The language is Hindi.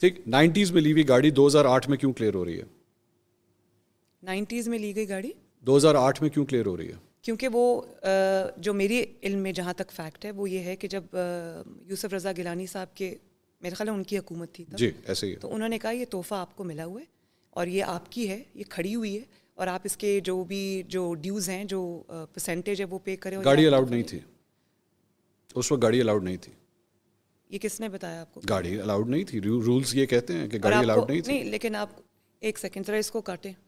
ठीक 90s में ली हुई गाड़ी 2008 में क्यों क्लियर हो रही है 90s में ली गई गाड़ी 2008 में क्यों क्लियर हो रही है क्योंकि वो जो मेरी इल्म में जहाँ तक फैक्ट है वो ये है कि जब यूसुफ रज़ा गिलानी साहब के मेरे ख्याल उनकी हुकूमत थी तब, जी ऐसे ही तो उन्होंने कहा ये तोहफ़ा आपको मिला हुआ है और ये आपकी है ये खड़ी हुई है और आप इसके जो भी जो ड्यूज़ हैं जो परसेंटेज है वो पे करें गाड़ी अलाउड नहीं थी उस वक्त गाड़ी अलाउड नहीं थी ये किसने बताया आपको गाड़ी अलाउड नहीं थी रूल्स ये कहते हैं कि गाड़ी अलाउड नहीं थी नहीं लेकिन आप एक सेकंड जरा इसको काटें